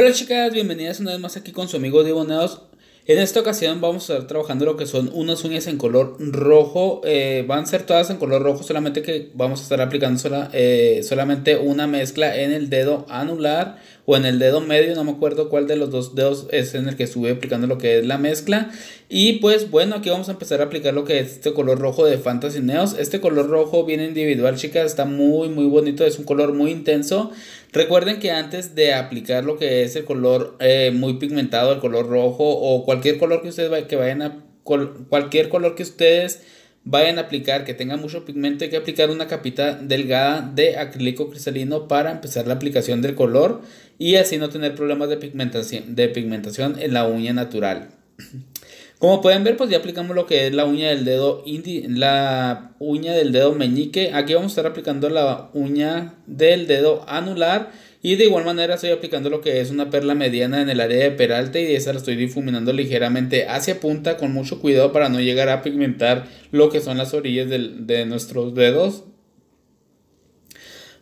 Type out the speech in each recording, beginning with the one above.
Hola chicas, bienvenidas una vez más aquí con su amigo Divo Neos. En esta ocasión vamos a estar trabajando lo que son unas uñas en color rojo. Eh, van a ser todas en color rojo, solamente que vamos a estar aplicando eh, solamente una mezcla en el dedo anular o en el dedo medio. No me acuerdo cuál de los dos dedos es en el que estuve aplicando lo que es la mezcla. Y pues bueno, aquí vamos a empezar a aplicar lo que es este color rojo de Fantasy Neos. Este color rojo viene individual, chicas. Está muy, muy bonito. Es un color muy intenso. Recuerden que antes de aplicar lo que es el color eh, muy pigmentado, el color rojo o cualquier color que ustedes que vayan a cualquier color que ustedes vayan a aplicar que tenga mucho pigmento, hay que aplicar una capita delgada de acrílico cristalino para empezar la aplicación del color y así no tener problemas de pigmentación, de pigmentación en la uña natural. Como pueden ver, pues ya aplicamos lo que es la uña del dedo indi la uña del dedo meñique. Aquí vamos a estar aplicando la uña del dedo anular. Y de igual manera estoy aplicando lo que es una perla mediana en el área de peralte y esa la estoy difuminando ligeramente hacia punta con mucho cuidado para no llegar a pigmentar lo que son las orillas de, de nuestros dedos.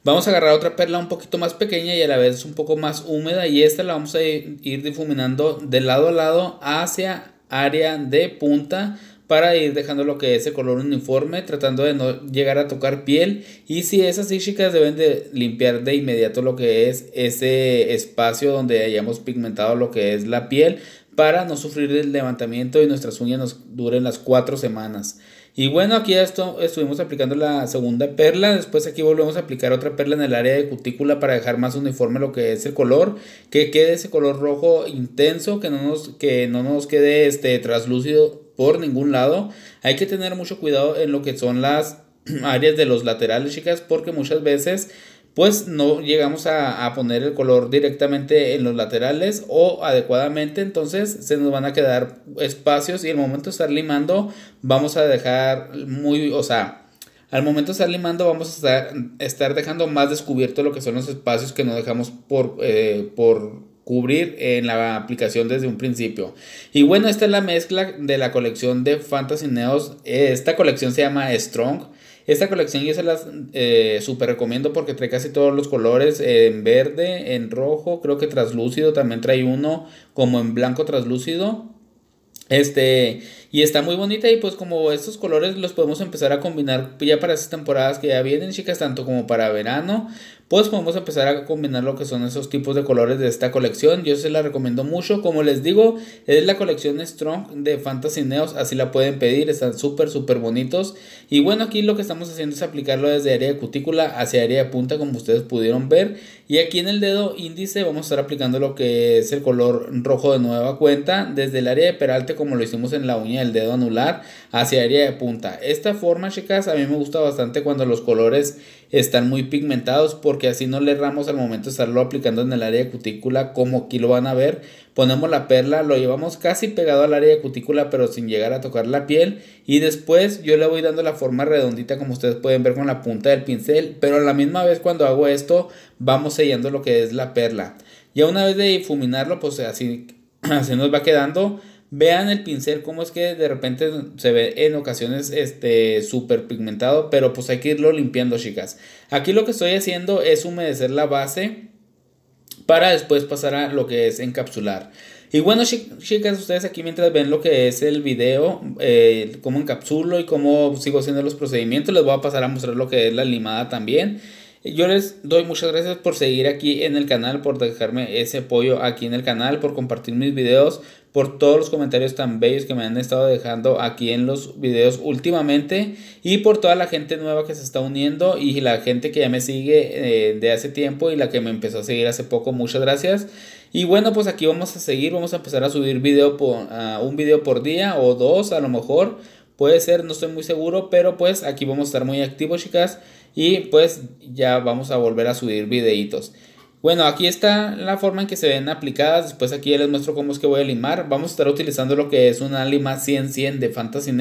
Vamos a agarrar otra perla un poquito más pequeña y a la vez un poco más húmeda y esta la vamos a ir difuminando de lado a lado hacia área de punta para ir dejando lo que es ese color uniforme, tratando de no llegar a tocar piel. Y si es así, chicas, deben de limpiar de inmediato lo que es ese espacio donde hayamos pigmentado lo que es la piel para no sufrir el levantamiento y nuestras uñas nos duren las cuatro semanas. Y bueno, aquí esto, estuvimos aplicando la segunda perla. Después aquí volvemos a aplicar otra perla en el área de cutícula para dejar más uniforme lo que es el color. Que quede ese color rojo intenso, que no nos, que no nos quede este traslúcido por ningún lado. Hay que tener mucho cuidado en lo que son las áreas de los laterales, chicas, porque muchas veces pues no llegamos a, poner el color directamente en los laterales o adecuadamente, entonces se nos van a quedar espacios y al momento de estar limando vamos a dejar muy, o sea, al momento de estar limando vamos a estar, dejando más descubierto lo que son los espacios que no dejamos por, eh, por cubrir en la aplicación desde un principio. Y bueno, esta es la mezcla de la colección de Fantasy Neos. Esta colección se llama Strong. Esta colección yo se las eh, super recomiendo porque trae casi todos los colores, eh, en verde, en rojo, creo que traslúcido, también trae uno como en blanco traslúcido. Este, y está muy bonita y pues como estos colores los podemos empezar a combinar ya para estas temporadas que ya vienen, chicas, tanto como para verano, pues podemos empezar a combinar lo que son esos tipos de colores de esta colección. Yo se la recomiendo mucho. Como les digo, es la colección Strong de Fantasy Neos. Así la pueden pedir. Están súper, súper bonitos. Y bueno, aquí lo que estamos haciendo es aplicarlo desde área de cutícula hacia área de punta, como ustedes pudieron ver. Y aquí en el dedo índice vamos a estar aplicando lo que es el color rojo de nueva cuenta desde el área de peralte como lo hicimos en la uña del dedo anular hacia área de punta. Esta forma chicas a mí me gusta bastante cuando los colores están muy pigmentados porque así no le erramos al momento de estarlo aplicando en el área de cutícula como aquí lo van a ver ponemos la perla, lo llevamos casi pegado al área de cutícula pero sin llegar a tocar la piel y después yo le voy dando la forma redondita como ustedes pueden ver con la punta del pincel, pero a la misma vez cuando hago esto vamos sellando lo que es la perla. Ya una vez de difuminarlo pues así, así nos va quedando. Vean el pincel cómo es que de repente se ve en ocasiones este súper pigmentado, pero pues hay que irlo limpiando chicas. Aquí lo que estoy haciendo es humedecer la base para después pasar a lo que es encapsular. Y bueno, chicas, ustedes aquí mientras ven lo que es el video, eh, cómo encapsulo y cómo sigo haciendo los procedimientos, les voy a pasar a mostrar lo que es la limada también. Yo les doy muchas gracias por seguir aquí en el canal, por dejarme ese apoyo aquí en el canal, por compartir mis videos, por todos los comentarios tan bellos que me han estado dejando aquí en los videos últimamente y por toda la gente nueva que se está uniendo y la gente que ya me sigue eh, de hace tiempo y la que me empezó a seguir hace poco. Muchas gracias. Y bueno, pues aquí vamos a seguir, vamos a empezar a subir video por, un video por día o dos a lo mejor Puede ser, no estoy muy seguro, pero pues aquí vamos a estar muy activos, chicas. Y pues ya vamos a volver a subir videitos. Bueno, aquí está la forma en que se ven aplicadas. Después aquí ya les muestro cómo es que voy a limar. Vamos a estar utilizando lo que es una lima 100-100 de Fantasy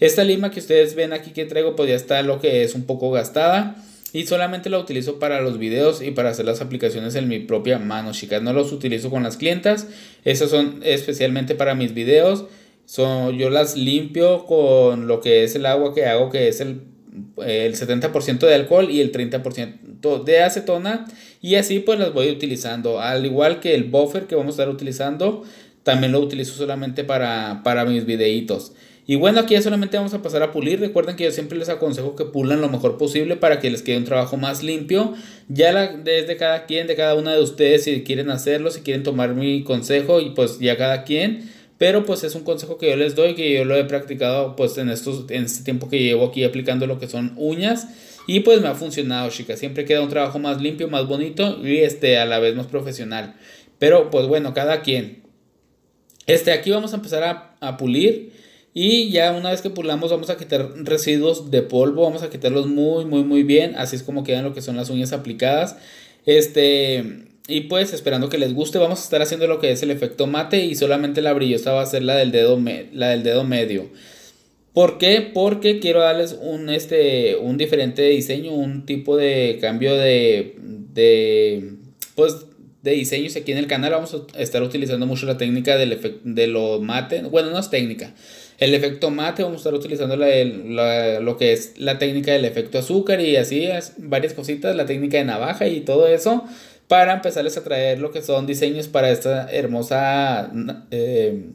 Esta lima que ustedes ven aquí que traigo, pues ya está lo que es un poco gastada. Y solamente la utilizo para los videos y para hacer las aplicaciones en mi propia mano, chicas. No los utilizo con las clientas. Esas son especialmente para mis videos. Son, yo las limpio con lo que es el agua que hago, que es el, 70% de alcohol y el 30% de acetona. Y así pues las voy utilizando. Al igual que el buffer que vamos a estar utilizando, también lo utilizo solamente para, mis videitos. Y bueno, aquí ya solamente vamos a pasar a pulir. Recuerden que yo siempre les aconsejo que pulan lo mejor posible para que les quede un trabajo más limpio. Ya la, de cada quien, de cada una de ustedes, si quieren hacerlo, si quieren tomar mi consejo, y pues ya cada quien pero pues es un consejo que yo les doy, que yo lo he practicado pues en, estos, en este tiempo que llevo aquí aplicando lo que son uñas. Y pues me ha funcionado, chicas. Siempre queda un trabajo más limpio, más bonito y este, a la vez más profesional. Pero pues bueno, cada quien. Este, aquí vamos a empezar a, a pulir. Y ya una vez que pulamos vamos a quitar residuos de polvo, vamos a quitarlos muy muy muy bien, así es como quedan lo que son las uñas aplicadas. Este, y pues esperando que les guste, vamos a estar haciendo lo que es el efecto mate y solamente la brillosa va a ser la del dedo, la del dedo medio. ¿Por qué? Porque quiero darles un, este, un diferente diseño, un tipo de cambio de, de, pues, de diseños aquí en el canal. Vamos a estar utilizando mucho la técnica del de lo mate. Bueno, no es técnica. El efecto mate, vamos a estar utilizando lo que es la técnica del efecto azúcar y así, varias cositas, la técnica de navaja y todo eso para empezarles a traer lo que son diseños para esta hermosa eh,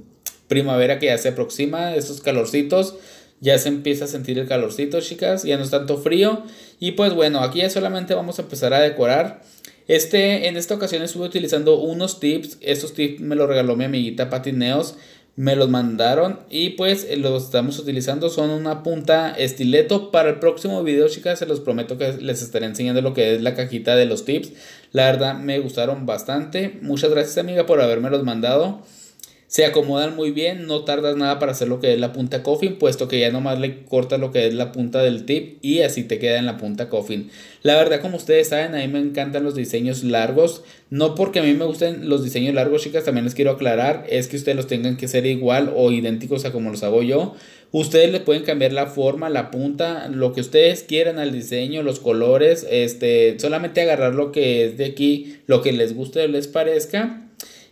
primavera que ya se aproxima, estos calorcitos. Ya se empieza a sentir el calorcito, chicas, ya no es tanto frío. Y pues bueno, aquí ya solamente vamos a empezar a decorar. Este, en esta ocasión estuve utilizando unos tips. Estos tips me los regaló mi amiguita Patineos. Me los mandaron y pues eh, los estamos utilizando. Son una punta estileto. Para el próximo video, chicas, se los prometo que les estaré enseñando lo que es la cajita de los tips. La verdad me gustaron bastante. Muchas gracias amiga por haberme los mandado. Se acomodan muy bien, no tardas nada para hacer lo que es la punta coffin, puesto que ya nomás le cortas lo que es la punta del tip y así te queda en la punta coffin. La verdad, como ustedes saben, a mí me encantan los diseños largos. No porque a mí me gusten los diseños largos, chicas, también les quiero aclarar, es que ustedes los tengan que ser igual o idénticos a como los hago yo. Ustedes le pueden cambiar la forma, la punta, lo que ustedes quieran al diseño, los colores, este, solamente agarrar lo que es de aquí, lo que les guste o les parezca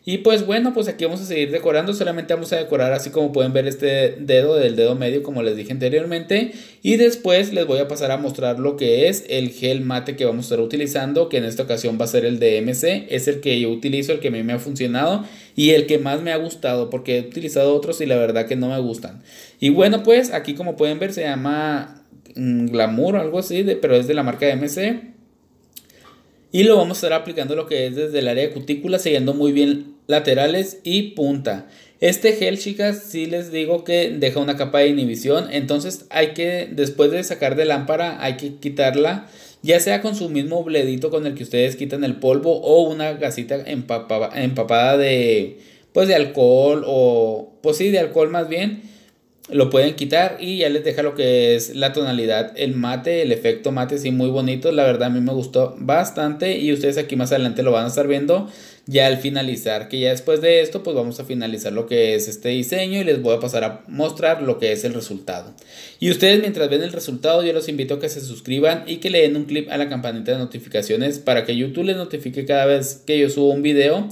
y pues bueno, pues aquí vamos a seguir decorando. Solamente vamos a decorar así como pueden ver este dedo del dedo medio como les dije anteriormente. Y después les voy a pasar a mostrar lo que es el gel mate que vamos a estar utilizando. Que en esta ocasión va a ser el de MC. Es el que yo utilizo, el que a mí me ha funcionado. Y el que más me ha gustado porque he utilizado otros y la verdad que no me gustan. Y bueno pues aquí como pueden ver se llama mm, Glamour o algo así. pero es de la marca MC y lo vamos a estar aplicando lo que es desde el área de cutícula, siguiendo muy bien laterales y punta. Este gel, chicas, sí les digo que deja una capa de inhibición, entonces hay que, después de sacar de lámpara, hay que quitarla, ya sea con su mismo bledito con el que ustedes quitan el polvo o una gasita empapada de, pues de alcohol o, pues sí, de alcohol más bien lo pueden quitar y ya les deja lo que es la tonalidad, el mate, el efecto mate, así muy bonito. La verdad a mí me gustó bastante y ustedes aquí más adelante lo van a estar viendo ya al finalizar, que ya después de esto pues vamos a finalizar lo que es este diseño y les voy a pasar a mostrar lo que es el resultado. Y ustedes mientras ven el resultado yo los invito a que se suscriban y que le den un clip a la campanita de notificaciones para que YouTube les notifique cada vez que yo subo un video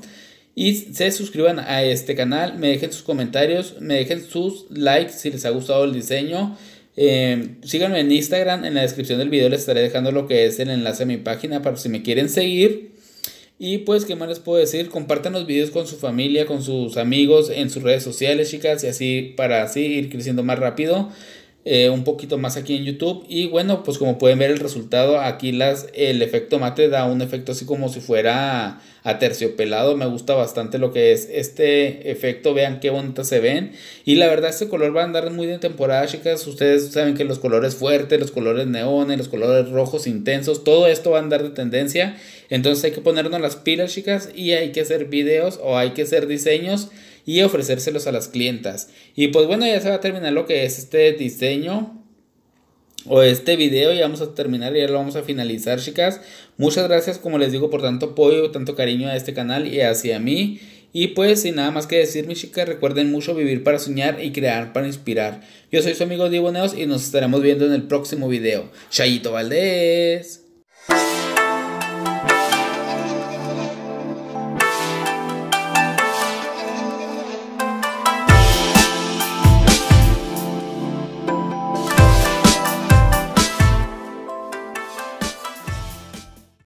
y se suscriban a este canal, me dejen sus comentarios, me dejen sus likes si les ha gustado el diseño. Em, síganme en Instagram, en la descripción del video les estaré dejando lo que es el enlace a mi página para si me quieren seguir. Y pues, ¿qué más les puedo decir? Compartan los videos con su familia, con sus amigos, en sus redes sociales, chicas, y así para seguir creciendo más rápido. Eh, un poquito más aquí en YouTube. Y bueno, pues como pueden ver el resultado, aquí las, el efecto mate da un efecto así como si fuera a aterciopelado. Me gusta bastante lo que es este efecto. Vean qué bonitas se ven. Y la verdad, este color va a andar muy de temporada, chicas. Ustedes saben que los colores fuertes, los colores neones, los colores rojos intensos, todo esto va a andar de tendencia. Entonces hay que ponernos las pilas, chicas, y hay que hacer videos o hay que hacer diseños y ofrecérselos a las clientas. Y pues bueno, ya se va a terminar lo que es este diseño o este video. Ya vamos a terminar, y ya lo vamos a finalizar, chicas. Muchas gracias, como les digo, por tanto apoyo, tanto cariño a este canal y hacia mí. Y pues sin nada más que decir, mis chicas, recuerden mucho vivir para soñar y crear para inspirar. Yo soy su amigo Diboneos y nos estaremos viendo en el próximo video. Chayito Valdés.